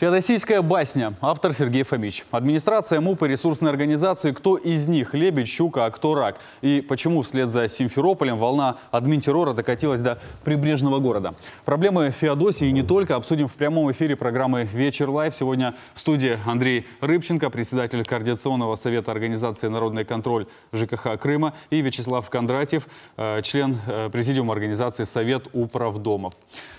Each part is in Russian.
Феодосийская басня. Автор Сергей Фомич. Администрация МУП и ресурсной организации «Кто из них? Лебедь, щука, а кто рак?» И почему вслед за Симферополем волна админтеррора докатилась до прибрежного города? Проблемы Феодосии не только обсудим в прямом эфире программы «Вечер лайв». Сегодня в студии Андрей Рыбченко, председатель Координационного совета организации «Народный контроль ЖКХ Крыма» и Вячеслав Кондратьев, э, член э, президиума организации «Совет управдомов».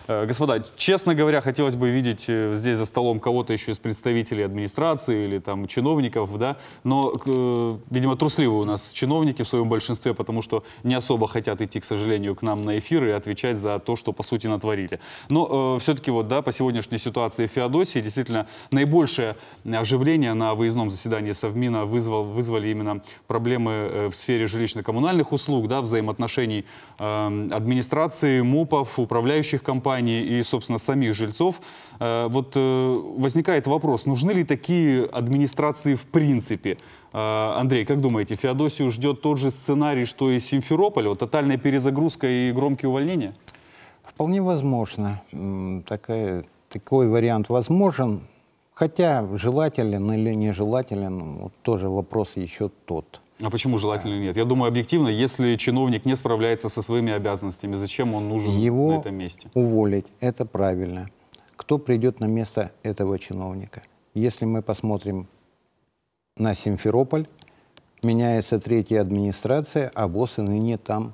Э, господа, честно говоря, хотелось бы видеть здесь за столом столом кого-то еще из представителей администрации или там чиновников, да, но, э, видимо, трусливые у нас чиновники в своем большинстве, потому что не особо хотят идти, к сожалению, к нам на эфир и отвечать за то, что, по сути, натворили. Но э, все-таки вот, да, по сегодняшней ситуации в Феодосии действительно наибольшее оживление на выездном заседании Совмина вызвал, вызвали именно проблемы э, в сфере жилищно-коммунальных услуг, да, взаимоотношений э, администрации, МУПов, управляющих компаний и, собственно, самих жильцов. Э, вот э, возникает вопрос, нужны ли такие администрации в принципе? А, Андрей, как думаете, Феодосию ждет тот же сценарий, что и Симферополь? вот Тотальная перезагрузка и громкие увольнения? Вполне возможно. Такая, такой вариант возможен. Хотя желателен или нежелателен, вот тоже вопрос еще тот. А почему желательно нет? Я думаю, объективно, если чиновник не справляется со своими обязанностями, зачем он нужен его на этом месте? уволить, это правильно кто придет на место этого чиновника. Если мы посмотрим на Симферополь, меняется третья администрация, а боссы ныне там.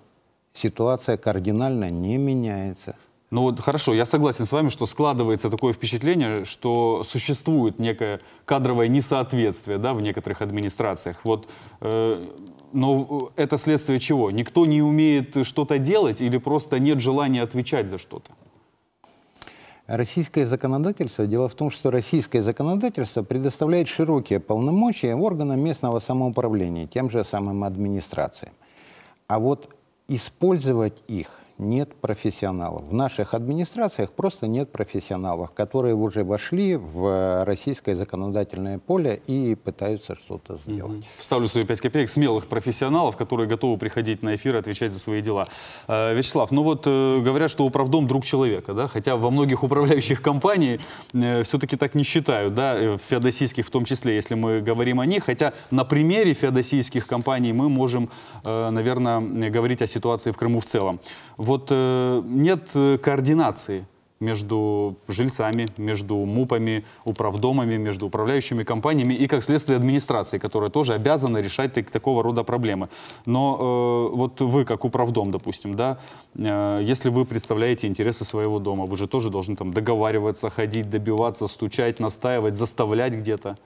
Ситуация кардинально не меняется. Ну вот хорошо, я согласен с вами, что складывается такое впечатление, что существует некое кадровое несоответствие да, в некоторых администрациях. Вот, э, но это следствие чего? Никто не умеет что-то делать или просто нет желания отвечать за что-то? Российское законодательство, дело в том, что российское законодательство предоставляет широкие полномочия органам местного самоуправления, тем же самым администрациям. А вот использовать их нет профессионалов. В наших администрациях просто нет профессионалов, которые уже вошли в э, российское законодательное поле и пытаются что-то сделать. Угу. Вставлю свои пять копеек смелых профессионалов, которые готовы приходить на эфир и отвечать за свои дела. Э, Вячеслав, ну вот э, говорят, что управдом друг человека, да, хотя во многих управляющих компаний все-таки так не считают, да, феодосийских в том числе, если мы говорим о них, хотя на примере феодосийских компаний мы можем, наверное, говорить о ситуации в Крыму в целом вот э, нет э, координации между жильцами, между МУПами, управдомами, между управляющими компаниями и, как следствие, администрацией, которая тоже обязана решать так, такого рода проблемы. Но э, вот вы, как управдом, допустим, да, э, если вы представляете интересы своего дома, вы же тоже должны там договариваться, ходить, добиваться, стучать, настаивать, заставлять где-то.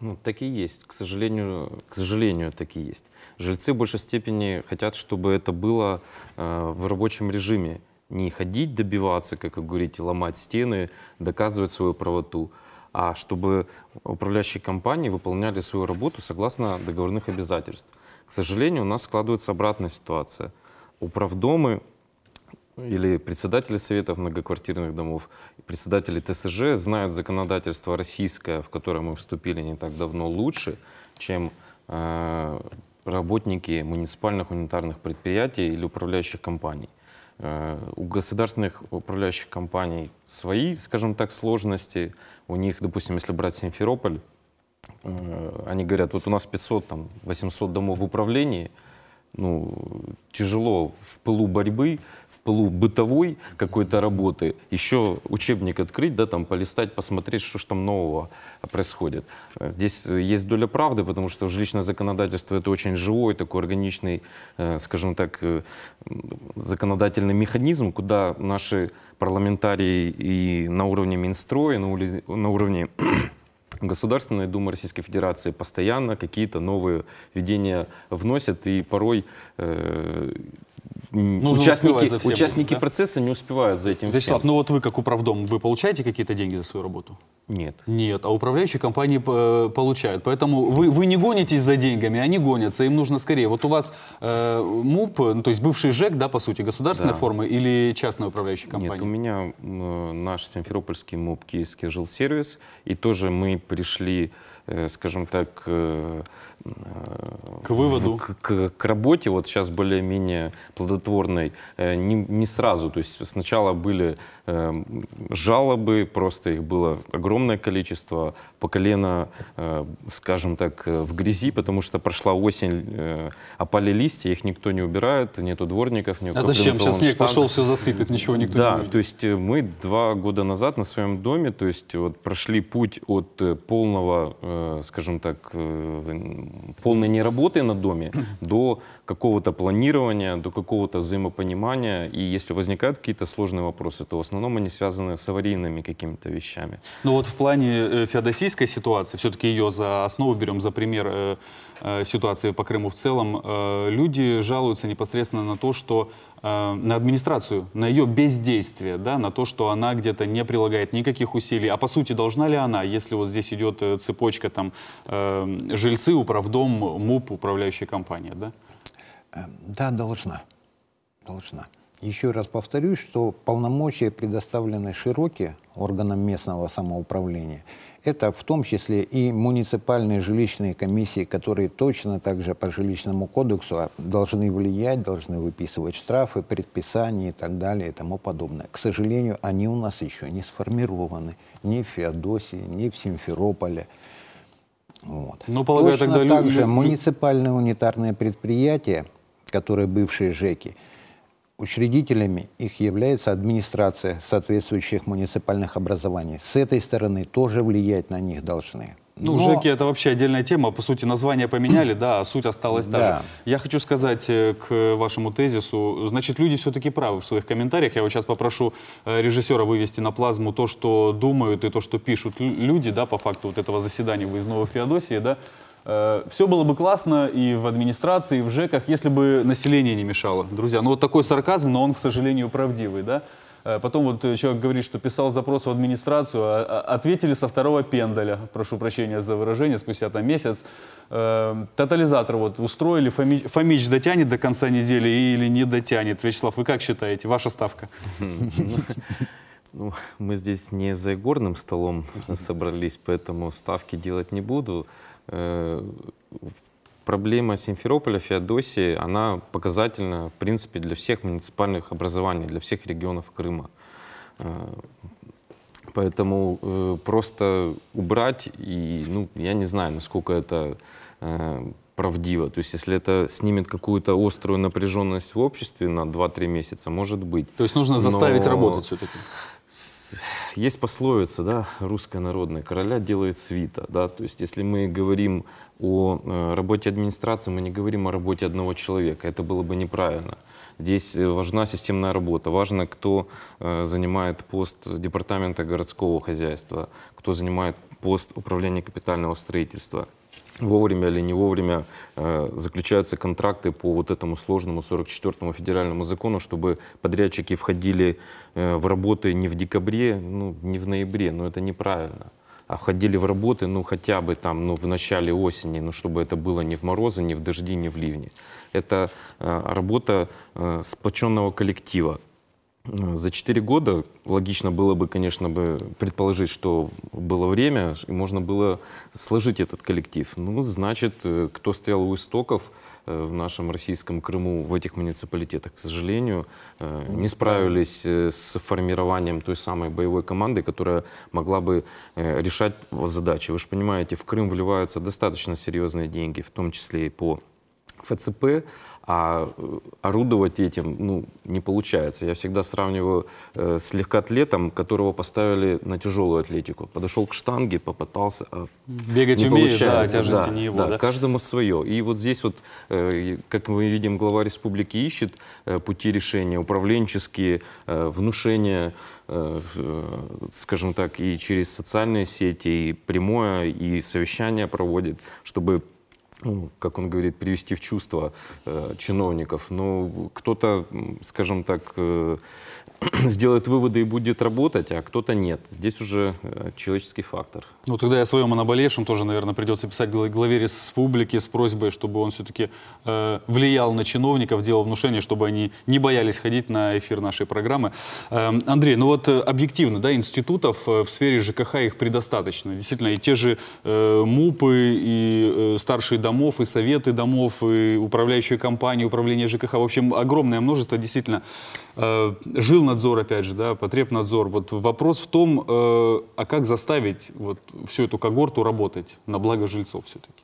Ну, такие есть, к сожалению, к сожалению, такие есть. Жильцы в большей степени хотят, чтобы это было э, в рабочем режиме. Не ходить добиваться, как вы говорите, ломать стены, доказывать свою правоту, а чтобы управляющие компании выполняли свою работу согласно договорных обязательств. К сожалению, у нас складывается обратная ситуация. Управдомы или председатели Советов многоквартирных домов, председатели ТСЖ знают законодательство российское, в которое мы вступили не так давно, лучше, чем э, работники муниципальных унитарных предприятий или управляющих компаний. Э, у государственных управляющих компаний свои, скажем так, сложности. У них, допустим, если брать Симферополь, э, они говорят, вот у нас 500, там, 800 домов в управлении, ну, тяжело в пылу борьбы бытовой какой-то работы, еще учебник открыть, да, там полистать, посмотреть, что ж там нового происходит. Здесь есть доля правды, потому что жилищное законодательство это очень живой, такой органичный, э, скажем так, э, законодательный механизм, куда наши парламентарии и на уровне Минстроя, на уровне Государственная Дума Российской Федерации постоянно какие-то новые введения вносят, и порой э, Нужно участники, за всем участники этим, да? процесса не успевают за этим Вячеслав, всем. ну вот вы как управдом, вы получаете какие-то деньги за свою работу? Нет. Нет, а управляющие компании э, получают. Поэтому вы, вы не гонитесь за деньгами, они гонятся, им нужно скорее. Вот у вас э, МУП, ну, то есть бывший ЖЭК, да, по сути, государственной да. формы или частная управляющая компания? Нет, у меня э, наш симферопольский МУП Киевский жилсервис, и тоже мы пришли, э, скажем так, э, к выводу? К, к, к работе, вот сейчас более-менее плодотворной, э, не, не сразу. То есть сначала были эм, жалобы, просто их было огромное количество, по колено, э, скажем так, э, в грязи, потому что прошла осень, э, опали листья, их никто не убирает, нету дворников. Нету а зачем? Сейчас снег пошел, все засыпет, ничего никто да, не Да, то есть мы два года назад на своем доме, то есть вот прошли путь от полного, скажем так, полной неработы на доме до какого-то планирования, до какого-то взаимопонимания. И если возникают какие-то сложные вопросы, то в основном они связаны с аварийными какими-то вещами. Ну вот в плане э, феодосийской ситуации, все-таки ее за основу берем, за пример э, э, ситуации по Крыму в целом, люди жалуются непосредственно на то, что на администрацию, на ее бездействие, да, на то, что она где-то не прилагает никаких усилий. А по сути, должна ли она, если вот здесь идет цепочка там э, жильцы, управдом, МУП, управляющая компания, да? Эм, да, должна. Должна. Еще раз повторюсь, что полномочия предоставлены широкие органам местного самоуправления. Это в том числе и муниципальные жилищные комиссии, которые точно также по жилищному кодексу а, должны влиять, должны выписывать штрафы, предписания и так далее и тому подобное. К сожалению, они у нас еще не сформированы ни в Феодосии, ни в Симферополе. Вот. Но, ну, полагаю, Точно тогда так же муниципальные унитарные предприятия – которые бывшие ЖЭКи. Учредителями их является администрация соответствующих муниципальных образований. С этой стороны тоже влиять на них должны. Ну, Но... ЖЭКи это вообще отдельная тема. По сути, название поменяли, да, а суть осталась та да. же. Я хочу сказать э, к вашему тезису. Значит, люди все-таки правы в своих комментариях. Я вот сейчас попрошу э, режиссера вывести на плазму то, что думают и то, что пишут люди, да, по факту вот этого заседания выездного Феодосии, да. Э, все было бы классно и в администрации, и в ЖЭКах, если бы население не мешало, друзья. Ну вот такой сарказм, но он, к сожалению, правдивый, да? Э, потом вот э, человек говорит, что писал запрос в администрацию, а, а ответили со второго пендаля, прошу прощения за выражение, спустя там месяц. Тотализатор вот устроили, Фоми, Фомич дотянет до конца недели или не дотянет? Вячеслав, вы как считаете, ваша ставка? Ну, мы здесь не за игорным столом собрались, поэтому ставки делать не буду проблема Симферополя, Феодосии, она показательна, в принципе, для всех муниципальных образований, для всех регионов Крыма. Э, поэтому э, просто убрать, и ну, я не знаю, насколько это э, правдиво. То есть если это снимет какую-то острую напряженность в обществе на 2-3 месяца, может быть. То есть нужно заставить Но... работать все-таки? есть пословица, да, русская народная, короля делает свита, да, то есть если мы говорим о э, работе администрации, мы не говорим о работе одного человека, это было бы неправильно. Здесь э, важна системная работа, важно, кто э, занимает пост департамента городского хозяйства, кто занимает пост управления капитального строительства, вовремя или не вовремя э, заключаются контракты по вот этому сложному 44-му федеральному закону, чтобы подрядчики входили э, в работы не в декабре, ну, не в ноябре, но это неправильно. А входили в работы, ну, хотя бы там, ну, в начале осени, ну, чтобы это было не в морозы, не в дожди, не в ливни. Это э, работа э, сплоченного коллектива, Э, за четыре года логично было бы, конечно, бы предположить, что было время, и можно было сложить этот коллектив. Ну, значит, э, кто стоял у истоков э, в нашем российском Крыму, в этих муниципалитетах, к сожалению, ну, не справились с формированием той самой боевой команды, которая могла бы решать задачи. Вы же понимаете, в Крым вливаются достаточно серьезные деньги, в том числе и по ФЦП, а орудовать этим ну, не получается. Я всегда сравниваю э, с легкоатлетом, которого поставили на тяжелую атлетику. Подошел к штанге, попытался, а Бегать не умеешь, получается. да, тяжести да, не его. Да, да, каждому свое. И вот здесь вот, э, как мы видим, глава республики ищет э, пути решения, управленческие, э, внушения, э, скажем так, и через социальные сети, и прямое, и совещание проводит, чтобы ну, как он говорит, привести в чувство э, чиновников. Но ну, кто-то, скажем так, э, сделает выводы и будет работать, а кто-то нет. Здесь уже э, человеческий фактор. Ну, тогда я о своем наболевшем тоже, наверное, придется писать главе республики с просьбой, чтобы он все-таки э, влиял на чиновников, делал внушение, чтобы они не боялись ходить на эфир нашей программы. Э, Андрей, ну вот э, объективно, да, институтов э, в сфере ЖКХ их предостаточно. Действительно, и те же э, МУПы, и э, старшие домов, и советы домов, и управляющие компании, управление ЖКХ. В общем, огромное множество действительно э, жил надзор, опять же, да, потребнадзор. Вот вопрос в том, э, а как заставить вот всю эту когорту работать на благо жильцов все-таки?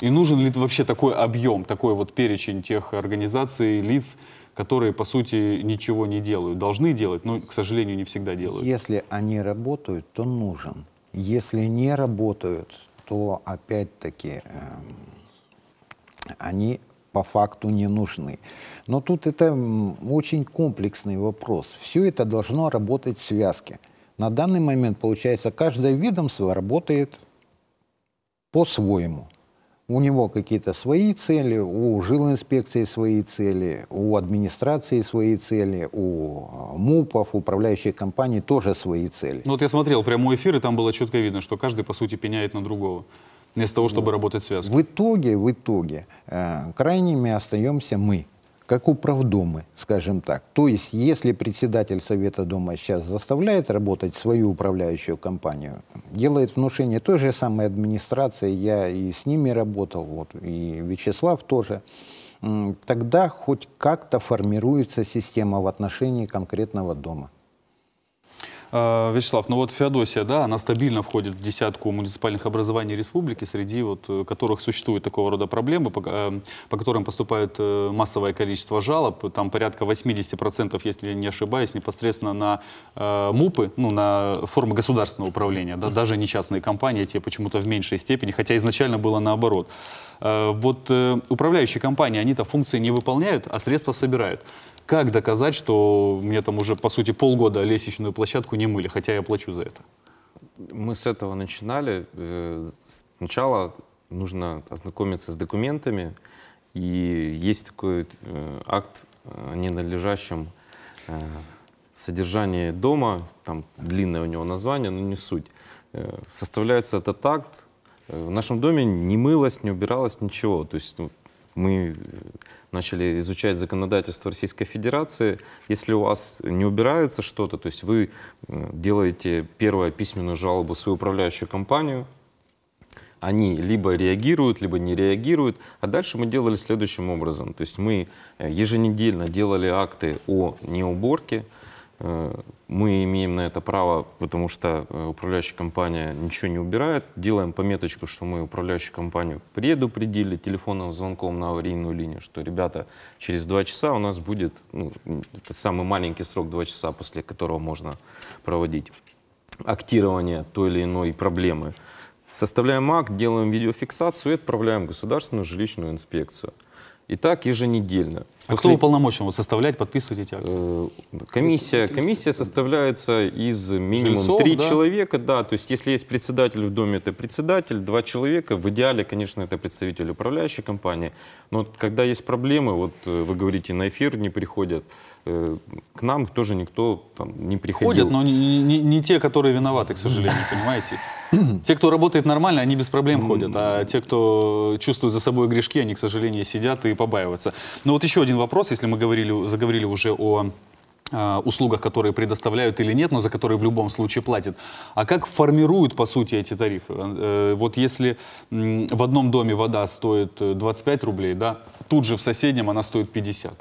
И нужен ли вообще такой объем, такой вот перечень тех организаций, лиц, которые, по сути, ничего не делают? Должны делать, но, к сожалению, не всегда делают. Если они работают, то нужен. Если не работают, то, опять-таки, э, они по факту не нужны. Но тут это очень комплексный вопрос. Все это должно работать в связке. На данный момент, получается, каждое ведомство работает по-своему. У него какие-то свои цели, у жилинспекции свои цели, у администрации свои цели, у а, МУПов, управляющих компаний тоже свои цели. Ну вот я смотрел прямой эфир, и там было четко видно, что каждый, по сути, пеняет на другого. Вместо того, чтобы работать связкой. В итоге, в итоге, э, крайними остаемся мы, как управдомы, скажем так. То есть, если председатель Совета Дома сейчас заставляет работать свою управляющую компанию, делает внушение той же самой администрации, я и с ними работал, вот, и Вячеслав тоже, тогда хоть как-то формируется система в отношении конкретного дома. А, Вячеслав, ну вот Феодосия, да, она стабильно входит в десятку муниципальных образований республики, среди вот э, которых существует такого рода проблемы, по, э, по которым поступают э, массовое количество жалоб. Там порядка 80%, если не ошибаюсь, непосредственно на э, МУПы, ну, на формы государственного управления, да, даже не частные компании, те почему-то в меньшей степени, хотя изначально было наоборот. Э, вот э, управляющие компании, они-то функции не выполняют, а средства собирают. Как доказать, что мне там уже, по сути, полгода лестничную площадку не мыли, хотя я плачу за это? Мы с этого начинали. Э, сначала нужно ознакомиться с документами, и есть такой э, акт о ненадлежащем э, содержании дома, там длинное у него название, но не суть. Составляется этот акт, в нашем доме не мылось, не убиралось ничего. То есть ну, мы э, начали изучать законодательство Российской Федерации. Если у вас не убирается что-то, то есть вы э, делаете первую письменную жалобу в свою управляющую компанию, они либо реагируют, либо не реагируют. А дальше мы делали следующим образом. То есть мы э, еженедельно делали акты о неуборке, Э, мы имеем на это право, потому что э, управляющая компания ничего не убирает. Делаем пометочку, что мы управляющую компанию предупредили телефонным звонком на аварийную линию, что, ребята, через два часа у нас будет ну, это самый маленький срок, два часа, после которого можно проводить актирование той или иной проблемы. Составляем акт, делаем видеофиксацию и отправляем в государственную жилищную инспекцию – и так еженедельно. А После... кто уполномочен вот составлять, подписывать эти акты? Э, комиссия, комиссия составляется из минимум три да? человека, да, то есть если есть председатель в доме, это председатель, два человека, в идеале, конечно, это представитель управляющей компании, но когда есть проблемы, вот э, вы говорите, на эфир не приходят, Э, к нам тоже никто там не приходил. Ходят, но не, не, не те, которые виноваты, к сожалению, понимаете? Те, кто работает нормально, они без проблем ходят, а те, кто чувствует за собой грешки, они, к сожалению, сидят и побаиваются. Но вот еще один вопрос, если мы говорили, заговорили уже о а, услугах, которые предоставляют или нет, но за которые в любом случае платят. А как формируют, по сути, эти тарифы? Э, вот если в одном доме вода стоит 25 рублей, да, тут же в соседнем она стоит 50.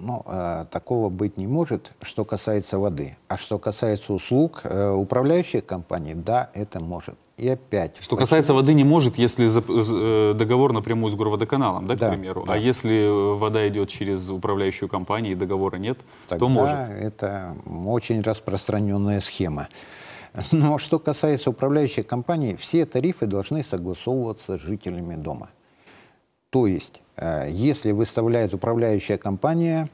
Но э, такого быть не может, что касается воды. А что касается услуг э, управляющих компаний, да, это может. И опять. Что почему? касается воды, не может, если за, э, договор напрямую с горводоканалом, да, к примеру. А да. А если вода идет через управляющую компанию и договора нет, Тогда то может. Это очень распространенная схема. Но что касается управляющей компании, все тарифы должны согласовываться с жителями дома. То есть, э, если выставляет управляющая компания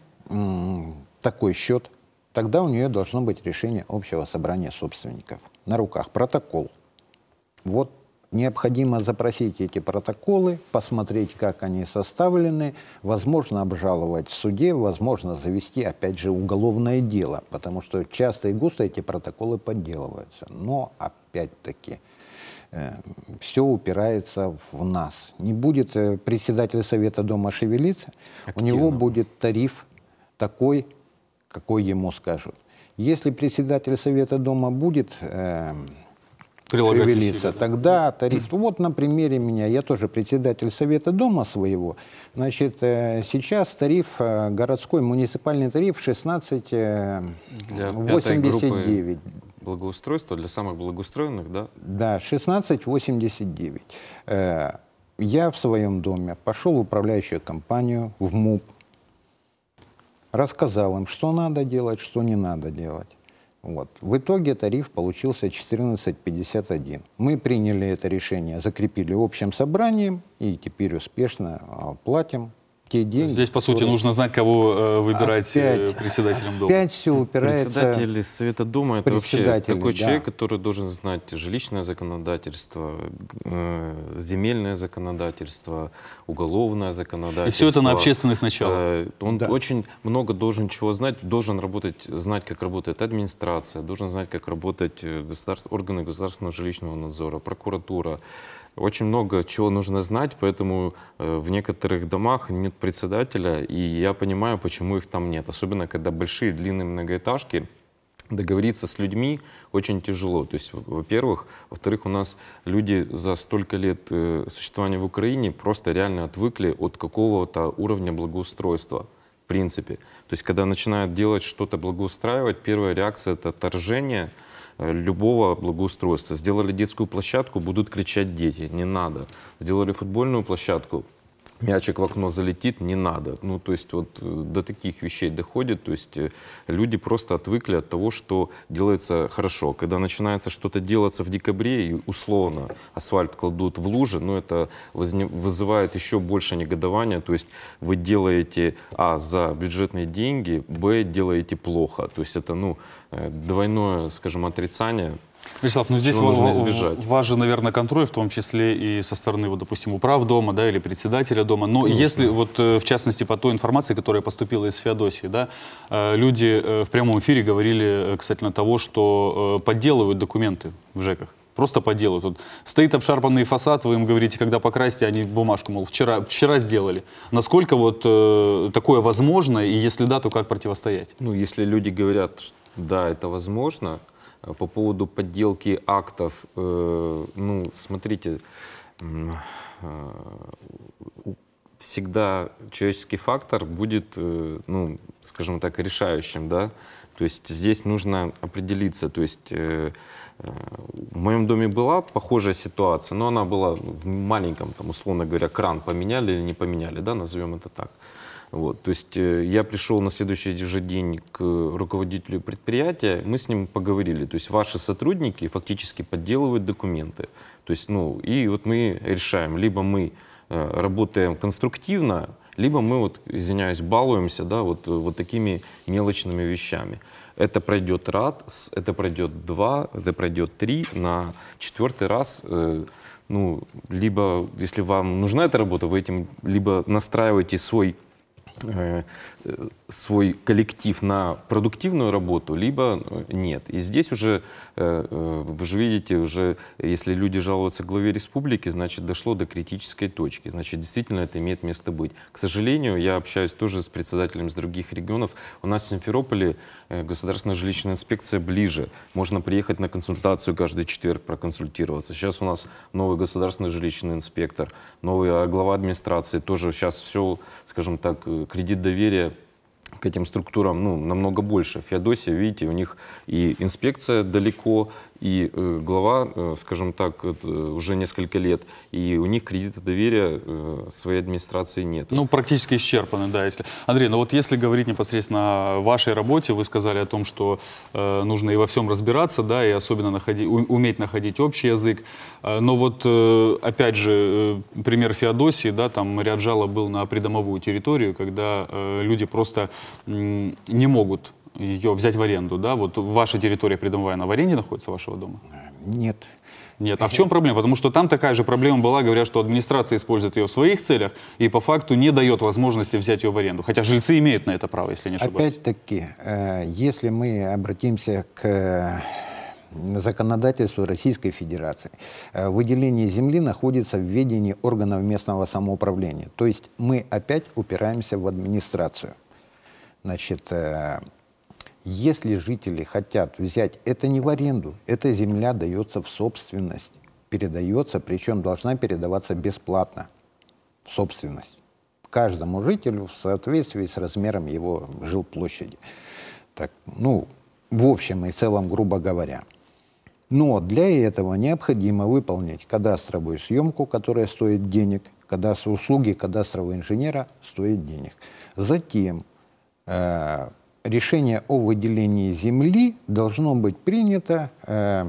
такой счет, тогда у нее должно быть решение общего собрания собственников на руках, протокол. Вот необходимо запросить эти протоколы, посмотреть, как они составлены, возможно, обжаловать в суде, возможно, завести, опять же, уголовное дело, потому что часто и густо эти протоколы подделываются. Но, опять-таки, Э, все упирается в нас. Не будет э, председателя Совета Дома шевелиться, Активно. у него будет тариф такой, какой ему скажут. Если председатель Совета Дома будет э, шевелиться, да? тогда тариф... Mm. Вот на примере меня, я тоже председатель Совета Дома своего. Значит, э, сейчас тариф э, городской, муниципальный тариф 16,89. Э, благоустройства, для самых благоустроенных, да? Да, 1689. Э, я в своем доме пошел в управляющую компанию, в МУП, рассказал им, что надо делать, что не надо делать. Вот. В итоге тариф получился 14,51. Мы приняли это решение, закрепили общим собранием и теперь успешно а, платим те деньги. Здесь, по сути, которые... нужно знать, кого э, выбирать э, опять, председателем дома. Опять все упирается Председатель Совета Думы – это вообще такой да. человек, который должен знать жилищное законодательство, э, земельное законодательство, уголовное законодательство. И все это на общественных началах. Он да. очень много должен чего знать, должен работать, знать, как работает администрация, должен знать, как работают государств, органы государственного жилищного надзора, прокуратура, очень много чего нужно знать, поэтому э, в некоторых домах нет председателя, и я понимаю, почему их там нет. Особенно, когда большие длинные многоэтажки, договориться с людьми очень тяжело. То есть, во-первых. Во-вторых, у нас люди за столько лет э, существования в Украине просто реально отвыкли от какого-то уровня благоустройства. В принципе. То есть, когда начинают делать что-то, благоустраивать, первая реакция — это отторжение — Э, любого благоустройства. Сделали детскую площадку, будут кричать дети, не надо. Сделали футбольную площадку, мячик в окно залетит, не надо. Ну, то есть вот э, до таких вещей доходит, то есть э, люди просто отвыкли от того, что делается хорошо. Когда начинается что-то делаться в декабре, и условно асфальт кладут в лужи, но ну, это вызывает еще больше негодования, то есть вы делаете, а, за бюджетные деньги, б, делаете плохо. То есть это, ну, Э, двойное, скажем, отрицание. Вячеслав, ну здесь важен, наверное, контроль, в том числе и со стороны, вот, допустим, управ дома, да, или председателя дома. Но ну, если, вот, э, в частности, по той информации, которая поступила из Феодосии, да, э, люди в прямом эфире говорили касательно того, что подделывают документы в ЖЭКах. Просто по делу. Тут стоит обшарпанный фасад, вы им говорите, когда покрасьте, они бумажку, мол, вчера, вчера сделали. Насколько вот э, такое возможно, и если да, то как противостоять? Ну, если люди говорят, что да, это возможно, э, по поводу подделки актов, э, ну, смотрите, э, всегда человеческий фактор будет, э, ну, скажем так, решающим, да, то есть здесь нужно определиться, то есть... Э, в моем доме была похожая ситуация, но она была в маленьком, там, условно говоря, кран поменяли или не поменяли, да, назовем это так. Вот, то есть э, я пришел на следующий же день к руководителю предприятия, мы с ним поговорили. То есть ваши сотрудники фактически подделывают документы. То есть, ну, и вот мы решаем, либо мы э, работаем конструктивно, либо мы, вот, извиняюсь, балуемся, да, вот, вот такими мелочными вещами. Это пройдет рад, это пройдет два, это пройдет три. На четвертый раз, э, ну, либо, если вам нужна эта работа, вы этим либо настраиваете свой э, свой коллектив на продуктивную работу, либо ну, нет. И здесь уже, э, э, вы же видите, уже если люди жалуются главе республики, значит, дошло до критической точки. Значит, действительно это имеет место быть. К сожалению, я общаюсь тоже с председателем из других регионов. У нас в Симферополе э, государственная жилищная инспекция ближе. Можно приехать на консультацию каждый четверг проконсультироваться. Сейчас у нас новый государственный жилищный инспектор, новый глава администрации. Тоже сейчас все, скажем так, кредит доверия к этим структурам ну, намного больше. В Феодосии, видите, у них и инспекция далеко, и э, глава, э, скажем так, э, уже несколько лет, и у них кредита доверия своей администрации нет. Ну, практически исчерпаны, да. Если... Андрей, ну вот если говорить непосредственно о вашей работе, вы сказали о том, что э, нужно и во всем разбираться, да, и особенно находи... уметь находить общий язык. Но вот, э, опять же, пример Феодосии, да, там ряд жалоб был на придомовую территорию, когда э, люди просто э, не могут ее взять в аренду, да? Вот ваша территория придомовая, в аренде находится вашего дома? Э, нет. Нет, а в чем проблема? Потому что там такая же проблема была, говоря, что администрация использует ее в своих целях и по факту не дает возможности взять ее в аренду. Хотя жильцы имеют на это право, если не ошибаюсь. Опять-таки, э, если мы обратимся к э, законодательству Российской Федерации. Выделение земли находится в ведении органов местного самоуправления. То есть мы опять упираемся в администрацию. Значит, если жители хотят взять, это не в аренду, эта земля дается в собственность, передается, причем должна передаваться бесплатно в собственность каждому жителю в соответствии с размером его жилплощади. Так, ну, в общем и целом, грубо говоря. Но для этого необходимо выполнить кадастровую съемку, которая стоит денег, кадастровые услуги кадастрового инженера стоят денег. Затем э, решение о выделении земли должно быть принято э,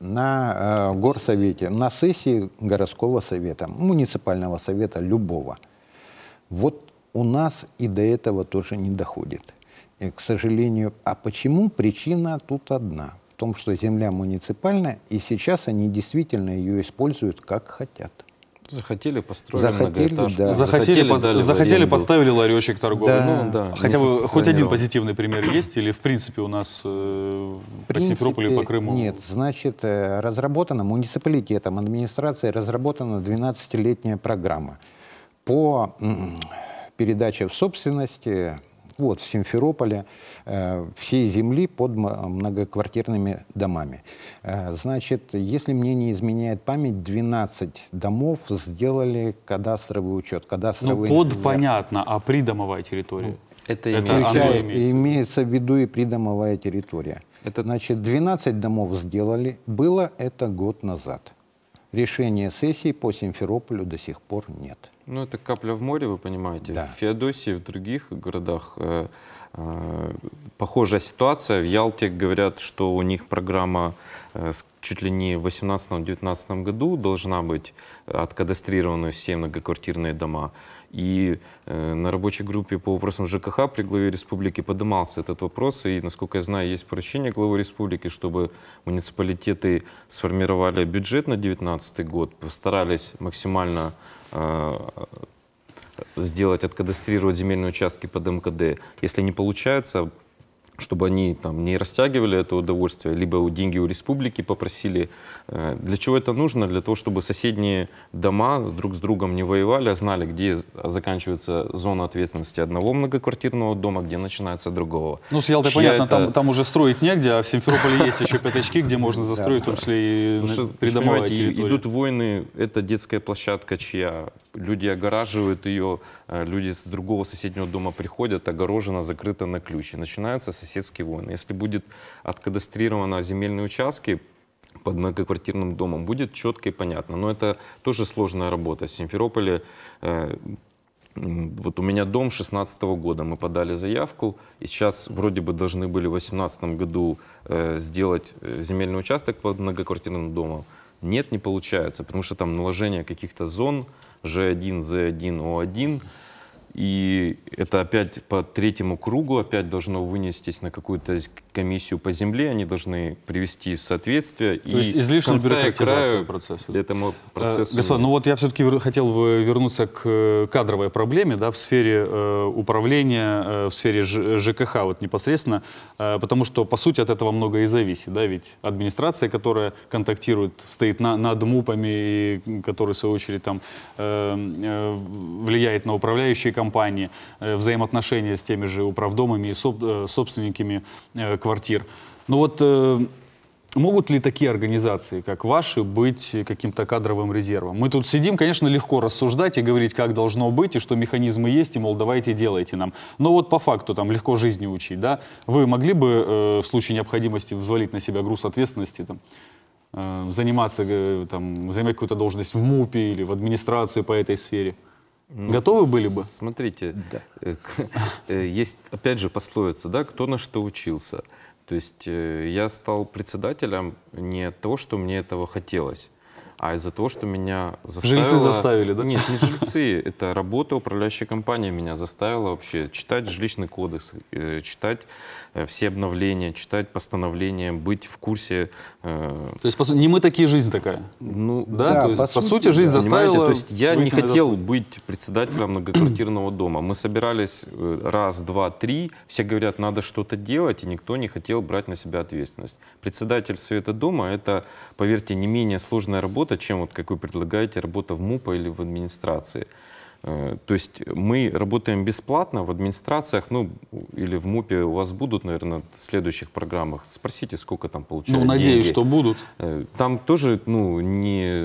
на э, горсовете, на сессии городского совета, муниципального совета любого. Вот у нас и до этого тоже не доходит. И, к сожалению, а почему? Причина тут одна. В том, что земля муниципальная, и сейчас они действительно ее используют как хотят. Захотели, построить, захотели, да. Захотели, захотели, по- захотели поставили ларечек торговый. Да, ну, ну да, хотя бы хоть один позитивный пример есть? Или в принципе у нас э, принципе, по Симферополю по Крыму? Нет, значит, э, разработана муниципалитетом, администрацией разработана 12-летняя программа по передаче в собственность вот в Симферополе, э, всей земли под многоквартирными домами. Э, значит, если мне не изменяет память, 12 домов сделали кадастровый учет. Кадастровый ну, под инженер. понятно, а придомовая территория? Ну, это, это включая, имеется. имеется в виду и придомовая территория. Это... Значит, 12 домов сделали. Было это год назад. Решения сессии по Симферополю до сих пор нет. Ну, это капля в море, вы понимаете. Да. В Феодосии, в других городах э, э, похожая ситуация. В Ялте говорят, что у них программа э, чуть ли не в 18-19 году должна быть э, откадастрированы все многоквартирные дома. И э, на рабочей группе по вопросам ЖКХ при главе республики поднимался этот вопрос. И, насколько я знаю, есть поручение главы республики, чтобы муниципалитеты сформировали бюджет на 2019 год, постарались максимально а, сделать, откадастрировать земельные участки под МКД. Если не получается, чтобы они там не растягивали это удовольствие, либо у деньги у республики попросили. Э, для чего это нужно? Для того, чтобы соседние дома друг с другом не воевали, а знали, где заканчивается зона ответственности одного многоквартирного дома, где начинается другого. Ну, с Ялтой, понятно, это... там, там уже строить негде, а в Симферополе есть еще пятачки, где можно застроить, в том числе и придомовые территории. Идут войны, это детская площадка чья, люди огораживают ее, Э, люди с другого соседнего дома приходят, огорожено, закрыто на ключ. И начинаются соседские войны. Если будет откадастрировано земельные участки, под многоквартирным домом будет четко и понятно. Но это тоже сложная работа. В Симферополе э, вот у меня дом 16 -го года, мы подали заявку, и сейчас вроде бы должны были в 2018 году э, сделать э, земельный участок под многоквартирным домом. Нет, не получается, потому что там наложение каких-то зон, G1, Z1, O1 и это опять по третьему кругу, опять должно вынестись на какую-то комиссию по земле, они должны привести в соответствие. То и есть излишняя бюрократизация процесса. Этому э, процессу... Господин, ну вот я все-таки хотел вернуться к э, кадровой проблеме да, в сфере э, управления, э, в сфере ЖКХ вот непосредственно, э, потому что, по сути, от этого многое и зависит. Да, ведь администрация, которая контактирует, стоит на, над МУПами, и, который, в свою очередь, там, эм, э, влияет на управляющие компании, компании, э, взаимоотношения с теми же управдомами и э, собственниками э, квартир. Но ну вот Могут ли такие организации, как ваши, быть каким-то кадровым резервом? Мы тут сидим, конечно, легко рассуждать и говорить, как должно быть, и что механизмы есть, и, мол, давайте делайте нам. Но вот по факту там легко жизни учить, да? Вы могли бы в случае необходимости взвалить на себя груз ответственности, там, заниматься, там, занимать какую-то должность в МУПе или в администрацию по этой сфере? – ну, Готовы были бы? Смотрите, да. Э, э, есть, опять же, пословица, да, кто на что учился. То есть э, я стал председателем не от того, что мне этого хотелось, а из-за того, что меня заставило... Жильцы заставили, да? Нет, не жильцы, это работа управляющей компании меня заставила вообще читать жилищный кодекс, э, читать э, все обновления, читать постановления, быть в курсе. Э, то есть, по сути, не мы такие, жизнь такая? Ну, да, да то есть, по, по сути, жизнь да. заставила... Понимаете? То есть, я не хотел этот... быть председателем многоквартирного дома. Мы собирались раз, два, три, все говорят, надо что-то делать, и никто не хотел брать на себя ответственность. Председатель Совета Дома — это, поверьте, не менее сложная работа, работа, чем вот, как вы предлагаете, работа в МУПа или в администрации. Э, то есть мы работаем бесплатно в администрациях, ну или в МУПе у вас будут, наверное, в следующих программах. Спросите, сколько там получают Ну, надеюсь, деньги. что будут. Э, там тоже, ну, не,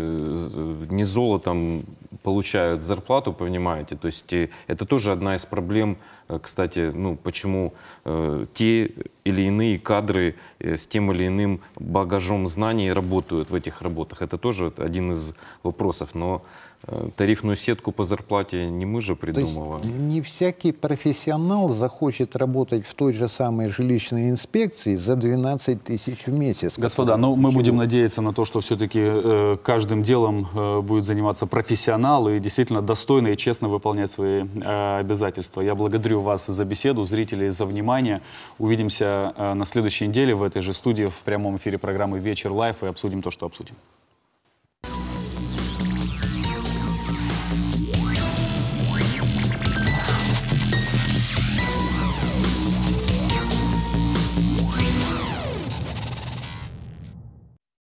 не золотом получают зарплату, понимаете, то есть э, это тоже одна из проблем, э, кстати, ну, почему э, те или иные кадры э, с тем или иным багажом знаний работают в этих работах. Это тоже один из вопросов, но э, тарифную сетку по зарплате не мы же придумываем. не всякий профессионал захочет работать в той же самой жилищной инспекции за 12 тысяч в месяц. Господа, ну мы будем надеяться на то, что все-таки э, каждым делом э, будет заниматься профессионал канал и действительно достойно и честно выполнять свои э, обязательства. Я благодарю вас за беседу, зрителей за внимание. Увидимся э, на следующей неделе в этой же студии в прямом эфире программы «Вечер лайф» и обсудим то, что обсудим.